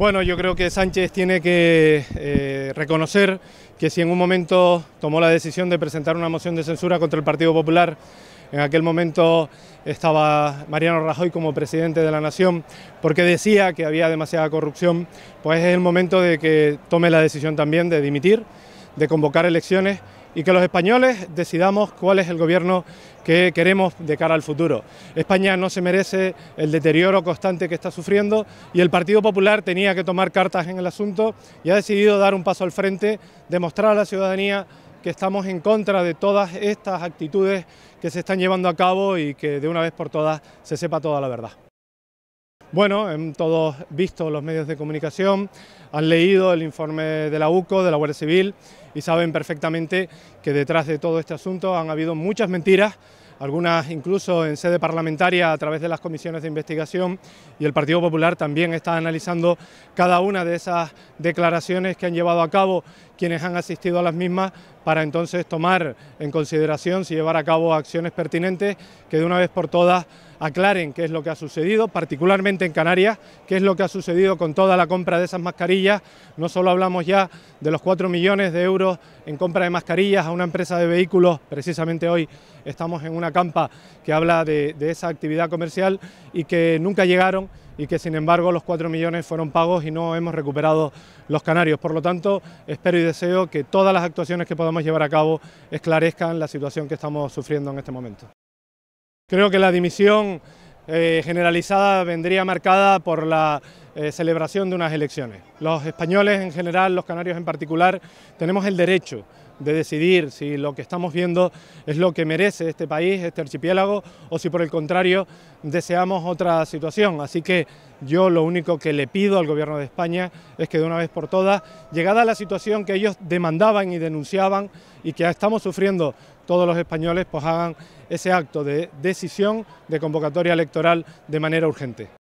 Bueno, yo creo que Sánchez tiene que eh, reconocer que si en un momento tomó la decisión de presentar una moción de censura contra el Partido Popular, en aquel momento estaba Mariano Rajoy como presidente de la Nación, porque decía que había demasiada corrupción, pues es el momento de que tome la decisión también de dimitir, de convocar elecciones y que los españoles decidamos cuál es el gobierno que queremos de cara al futuro. España no se merece el deterioro constante que está sufriendo y el Partido Popular tenía que tomar cartas en el asunto y ha decidido dar un paso al frente, demostrar a la ciudadanía que estamos en contra de todas estas actitudes que se están llevando a cabo y que de una vez por todas se sepa toda la verdad. Bueno, en em, todos visto los medios de comunicación, han leído el informe de la UCO, de la Guardia Civil, y saben perfectamente que detrás de todo este asunto han habido muchas mentiras, algunas incluso en sede parlamentaria a través de las comisiones de investigación, y el Partido Popular también está analizando cada una de esas declaraciones que han llevado a cabo quienes han asistido a las mismas para entonces tomar en consideración si llevar a cabo acciones pertinentes que de una vez por todas aclaren qué es lo que ha sucedido, particularmente en Canarias, qué es lo que ha sucedido con toda la compra de esas mascarillas. No solo hablamos ya de los 4 millones de euros en compra de mascarillas a una empresa de vehículos, precisamente hoy estamos en una campa que habla de, de esa actividad comercial y que nunca llegaron y que sin embargo los 4 millones fueron pagos y no hemos recuperado los canarios. Por lo tanto, espero y deseo que todas las actuaciones que podamos llevar a cabo esclarezcan la situación que estamos sufriendo en este momento. Creo que la dimisión eh, generalizada vendría marcada por la eh, celebración de unas elecciones. Los españoles en general, los canarios en particular, tenemos el derecho de decidir si lo que estamos viendo es lo que merece este país, este archipiélago, o si por el contrario deseamos otra situación. Así que yo lo único que le pido al Gobierno de España es que de una vez por todas, llegada la situación que ellos demandaban y denunciaban y que estamos sufriendo todos los españoles, pues hagan ese acto de decisión de convocatoria electoral de manera urgente.